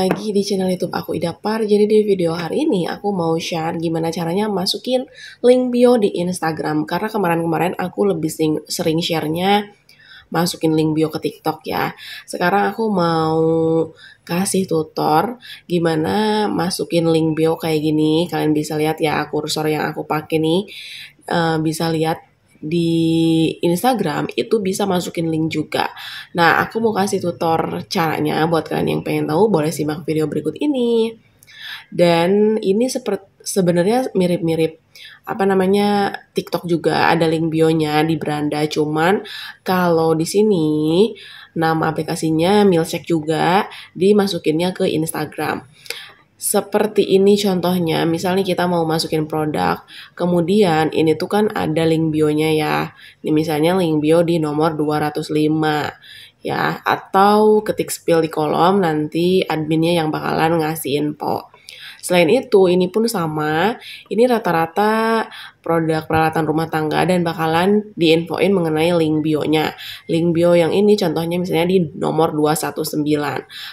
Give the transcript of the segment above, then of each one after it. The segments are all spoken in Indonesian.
lagi di channel YouTube aku ida Idapar. Jadi di video hari ini aku mau share gimana caranya masukin link bio di Instagram. Karena kemarin-kemarin aku lebih sering, sering sharenya masukin link bio ke TikTok ya. Sekarang aku mau kasih tutor gimana masukin link bio kayak gini. Kalian bisa lihat ya kursor yang aku pakai nih. Eh, bisa lihat di Instagram itu bisa masukin link juga. Nah, aku mau kasih tutor caranya buat kalian yang pengen tahu boleh simak video berikut ini. Dan ini seperti sebenarnya mirip-mirip apa namanya TikTok juga ada link bio-nya di beranda cuman kalau di sini nama aplikasinya Milsek juga dimasukinnya ke Instagram seperti ini contohnya, misalnya kita mau masukin produk, kemudian ini tuh kan ada link bio-nya ya. Ini misalnya link bio di nomor 205 ya, atau ketik spill di kolom nanti adminnya yang bakalan ngasih info. Selain itu, ini pun sama. Ini rata-rata produk peralatan rumah tangga dan bakalan diinfoin mengenai link bio-nya. Link bio yang ini contohnya misalnya di nomor 219.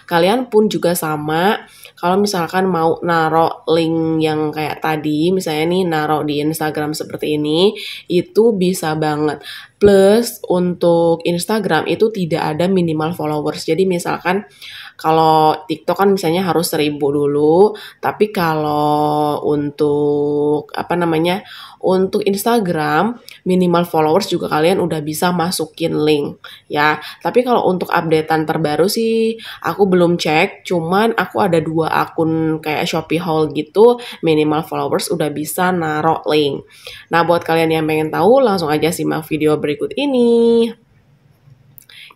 Kalian pun juga sama kalau misalkan mau naro link yang kayak tadi, misalnya nih naro di Instagram seperti ini, itu bisa banget. Plus untuk Instagram itu tidak ada minimal followers. Jadi misalkan kalau TikTok kan misalnya harus 1000 dulu, tapi kalau untuk apa namanya untuk Instagram, minimal followers juga kalian udah bisa masukin link ya. Tapi kalau untuk updatean terbaru sih aku belum cek, cuman aku ada dua akun kayak Shopee haul gitu, minimal followers udah bisa narok link. Nah, buat kalian yang pengen tahu langsung aja simak video berikut ini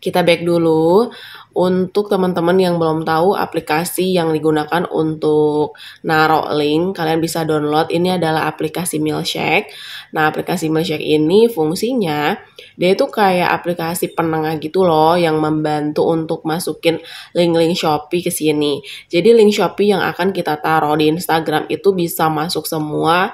kita back dulu untuk teman-teman yang belum tahu aplikasi yang digunakan untuk naruh link, kalian bisa download. Ini adalah aplikasi Milkshake. Nah, aplikasi Milkshake ini fungsinya dia itu kayak aplikasi penengah gitu loh yang membantu untuk masukin link-link Shopee ke sini. Jadi link Shopee yang akan kita taruh di Instagram itu bisa masuk semua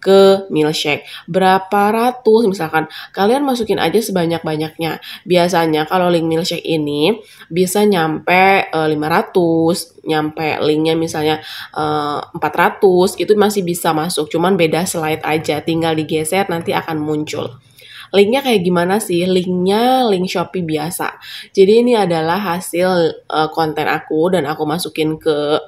ke milkshake. Berapa ratus misalkan. Kalian masukin aja sebanyak-banyaknya. Biasanya kalau link milkshake ini bisa nyampe uh, eh, 500, nyampe linknya misalnya uh, eh, 400, itu masih bisa masuk. Cuman beda slide aja, tinggal digeser nanti akan muncul. Linknya kayak gimana sih? Linknya link Shopee biasa. Jadi ini adalah hasil uh, konten aku dan aku masukin ke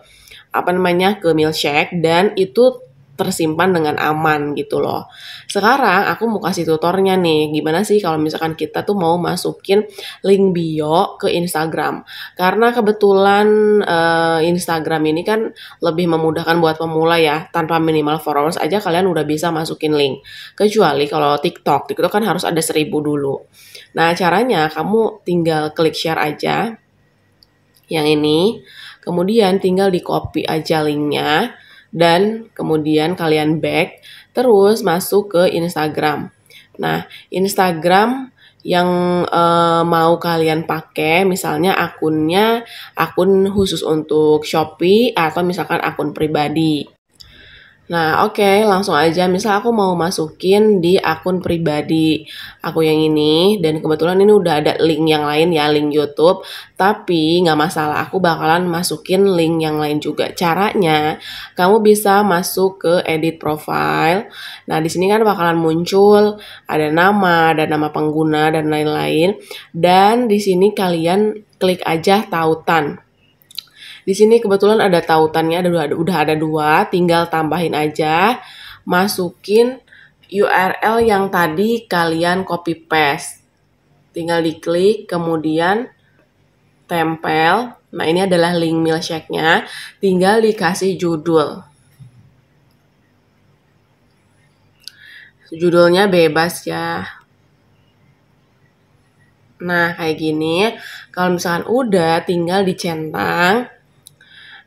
apa namanya ke milkshake dan itu tersimpan dengan aman gitu loh. Sekarang aku mau kasih tutornya nih, gimana sih kalau misalkan kita tuh mau masukin link bio ke Instagram. Karena kebetulan uh, Instagram ini kan lebih memudahkan buat pemula ya, tanpa minimal followers aja kalian udah bisa masukin link. Kecuali kalau TikTok, TikTok kan harus ada seribu dulu. Nah caranya kamu tinggal klik share aja, yang ini, kemudian tinggal di copy aja linknya, dan kemudian kalian back terus masuk ke Instagram. Nah, Instagram yang e, mau kalian pakai misalnya akunnya akun khusus untuk Shopee atau misalkan akun pribadi. Nah, oke, okay, langsung aja. Misal aku mau masukin di akun pribadi aku yang ini, dan kebetulan ini udah ada link yang lain ya, link YouTube. Tapi nggak masalah, aku bakalan masukin link yang lain juga. Caranya, kamu bisa masuk ke edit profile. Nah, di sini kan bakalan muncul ada nama, ada nama pengguna dan lain-lain. Dan di sini kalian klik aja tautan. Di sini kebetulan ada tautannya, ada udah, udah ada dua, tinggal tambahin aja, masukin URL yang tadi kalian copy paste. Tinggal diklik, kemudian tempel. Nah ini adalah link milkshake-nya, tinggal dikasih judul. Judulnya bebas ya, Nah, kayak gini. Kalau misalkan udah tinggal dicentang,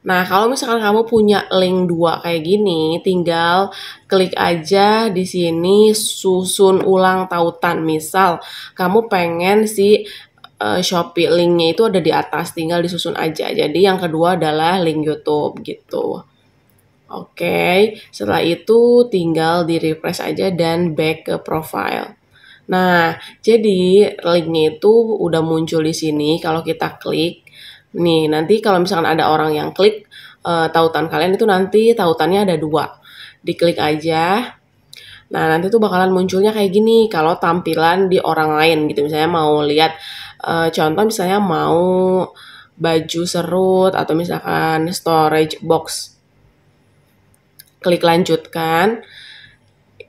Nah, kalau misalkan kamu punya link dua kayak gini, tinggal klik aja di sini susun ulang tautan. Misal, kamu pengen si uh, Shopee linknya itu ada di atas, tinggal disusun aja. Jadi yang kedua adalah link YouTube gitu. Oke, okay. setelah itu tinggal di refresh aja dan back ke profile. Nah, jadi linknya itu udah muncul di sini. Kalau kita klik, Nih, nanti kalau misalkan ada orang yang klik uh, tautan kalian itu nanti tautannya ada dua. Diklik aja. Nah, nanti tuh bakalan munculnya kayak gini kalau tampilan di orang lain gitu. Misalnya mau lihat uh, contoh misalnya mau baju serut atau misalkan storage box. Klik lanjutkan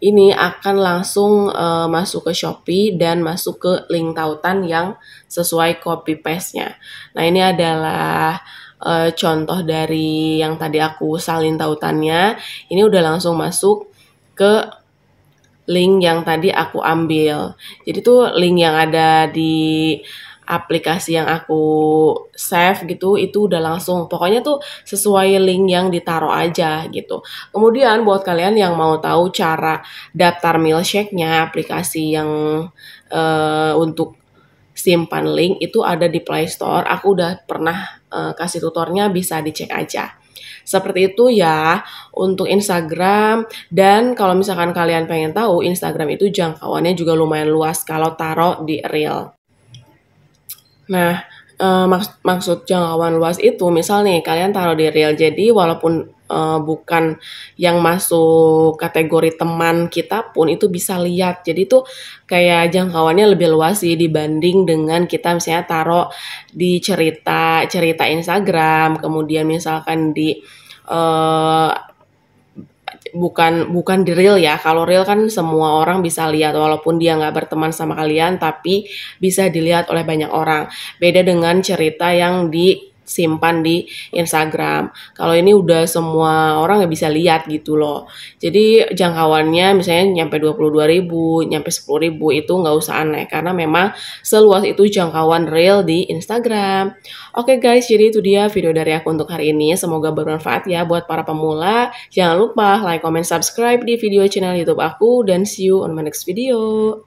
ini akan langsung uh, masuk ke Shopee dan masuk ke link tautan yang sesuai copy paste-nya. Nah, ini adalah uh, contoh dari yang tadi aku salin tautannya. Ini udah langsung masuk ke link yang tadi aku ambil. Jadi tuh link yang ada di aplikasi yang aku save gitu itu udah langsung pokoknya tuh sesuai link yang ditaruh aja gitu. Kemudian buat kalian yang mau tahu cara daftar milkshake-nya aplikasi yang uh, untuk simpan link itu ada di Play Store. Aku udah pernah uh, kasih tutornya bisa dicek aja. Seperti itu ya untuk Instagram dan kalau misalkan kalian pengen tahu Instagram itu jangkauannya juga lumayan luas kalau taruh di real Nah, uh, maks maksud jangkauan luas itu misal nih kalian taruh di real jadi walaupun uh, bukan yang masuk kategori teman kita pun itu bisa lihat jadi itu kayak jangkauannya lebih luas sih dibanding dengan kita misalnya taruh di cerita cerita Instagram kemudian misalkan di uh, bukan bukan di real ya. Kalau real kan semua orang bisa lihat walaupun dia nggak berteman sama kalian tapi bisa dilihat oleh banyak orang. Beda dengan cerita yang di simpan di Instagram. Kalau ini udah semua orang nggak bisa lihat gitu loh. Jadi jangkauannya misalnya nyampe 22 ribu, nyampe 10 ribu itu nggak usah aneh karena memang seluas itu jangkauan real di Instagram. Oke okay guys, jadi itu dia video dari aku untuk hari ini. Semoga bermanfaat ya buat para pemula. Jangan lupa like, comment, subscribe di video channel YouTube aku dan see you on my next video.